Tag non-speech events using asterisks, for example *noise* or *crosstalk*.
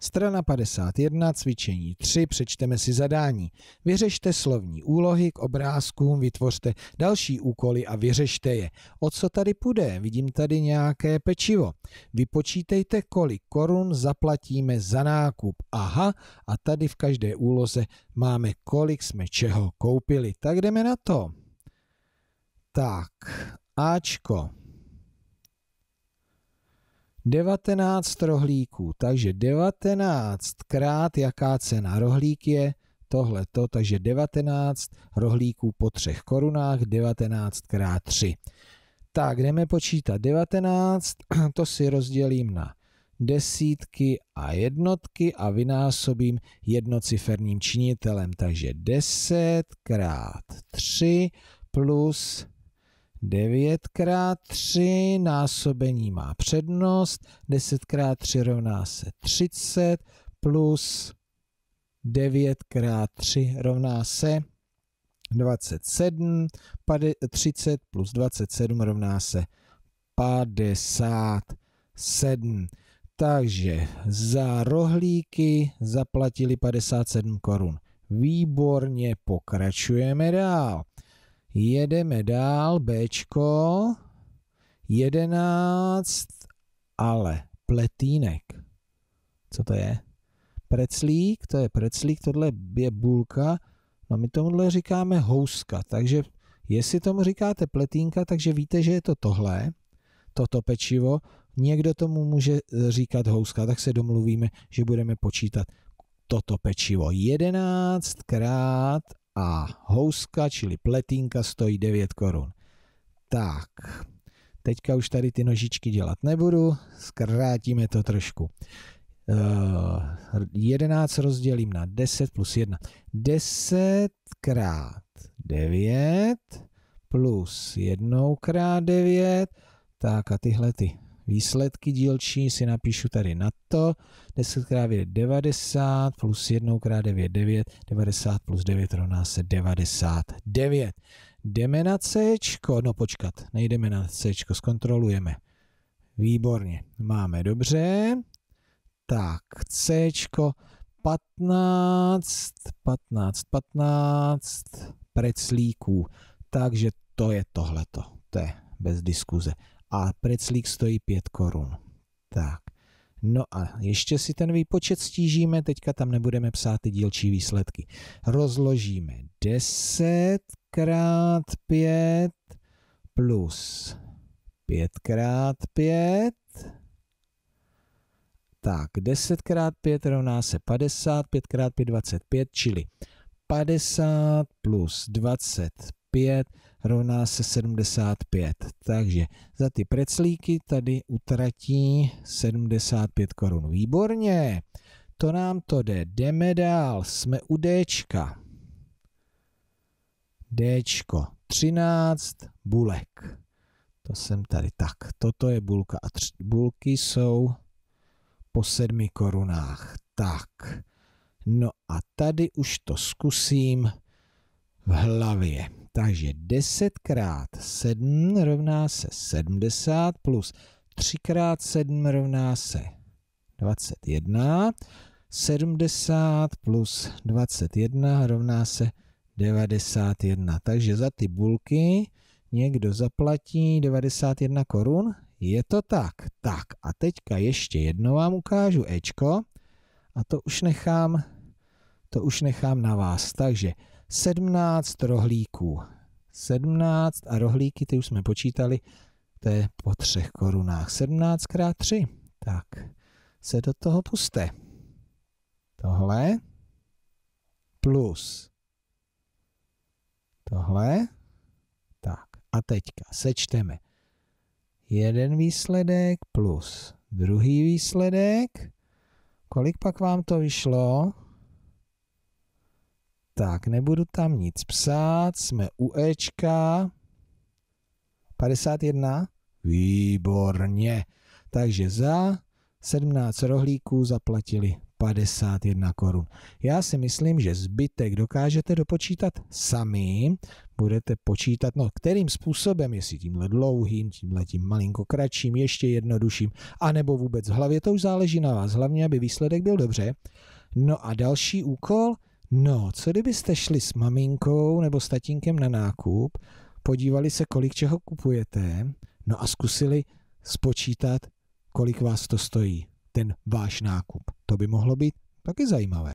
Strana 51, cvičení 3, přečteme si zadání. Vyřešte slovní úlohy k obrázkům, vytvořte další úkoly a vyřešte je. O co tady půjde? Vidím tady nějaké pečivo. Vypočítejte, kolik korun zaplatíme za nákup. Aha, a tady v každé úloze máme, kolik jsme čeho koupili. Tak jdeme na to. Tak, Ačko. 19 rohlíků, takže 19 krát jaká cena rohlík je, tohle to, takže 19 rohlíků po 3 korunách, 19 krát 3. Tak, jdeme počítat 19, *clears throat* to si rozdělím na desítky a jednotky a vynásobím jednociferným činitelem, takže 10 krát 3 plus 9x3 násobení má přednost, 10x3 rovná se 30 plus 9x3 rovná se 27, 30 plus 27 rovná se 57. Takže za rohlíky zaplatili 57 korun. Výborně, pokračujeme dál. Jedeme dál, Bčko, 11, ale pletínek. Co to je? Preclík, to je preclík, tohle je bulka, no my tomuhle říkáme houska, takže jestli tomu říkáte pletínka, takže víte, že je to tohle, toto pečivo, někdo tomu může eh, říkat houska, tak se domluvíme, že budeme počítat toto pečivo. 11 krát a houska, čili pletínka, stojí 9 korun. Tak, teďka už tady ty nožičky dělat nebudu, zkrátíme to trošku. Uh, eh, 11 rozdělím na 10 plus 1. 10 krát 9 plus 1 krát 9. Tak a tyhle ty Výsledky dílčí si napíšu tady na to. 10 x 9 je 90 plus 1 x 9 je 9. 90 plus 9 rovná se 99. Jdeme na C. No počkat, nejdeme na C, zkontrolujeme. Výborně, máme dobře. Tak, C, 15, 15, 15 preclíků. Takže to je tohleto. To je bez diskuze a preclík stojí 5 korun. Tak. No a ještě si ten výpočet stížíme, teďka tam nebudeme psát ty dílčí výsledky. Rozložíme 10 krát 5 plus 5 krát 5. Tak, 10 krát 5 rovná se 50, 5 krát 5 25, čili 50 plus 25 5 rovná se 75. Takže za ty preclíky tady utratí 75 korun. Výborně, to nám to jde. Jdeme dál, jsme u Dčka. Dčko, 13 bulek. To jsem tady, tak, toto je bulka a tři, bulky jsou po sedmi korunách. Tak, no a tady už to zkusím v hlavě. Takže 10 krát 7 rovná se 70 plus 3 krát 7 rovná se 21. 70 plus 21 rovná se 91. Takže za ty bulky někdo zaplatí 91 korun. Je to tak. Tak a teďka ještě jedno vám ukážu Ečko. A to už nechám, to už nechám na vás. Takže 17 rohlíků. 17 a rohlíky, ty už jsme počítali, to je po třech korunách. 17 krát 3. Tak se do toho puste. Tohle plus tohle. Tak a teďka sečteme. Jeden výsledek plus druhý výsledek. Kolik pak vám to vyšlo? Tak, nebudu tam nic psát, jsme u Ečka. 51? Výborně. Takže za 17 rohlíků zaplatili 51 korun. Já si myslím, že zbytek dokážete dopočítat sami. Budete počítat, no kterým způsobem, jestli tímhle dlouhým, tímhle tím malinko kratším, ještě jednodušším, anebo vůbec v hlavě, to už záleží na vás. Hlavně, aby výsledek byl dobře. No a další úkol No, co kdybyste šli s maminkou nebo s tatínkem na nákup, podívali se, kolik čeho kupujete, no a zkusili spočítat, kolik vás to stojí, ten váš nákup. To by mohlo být taky zajímavé.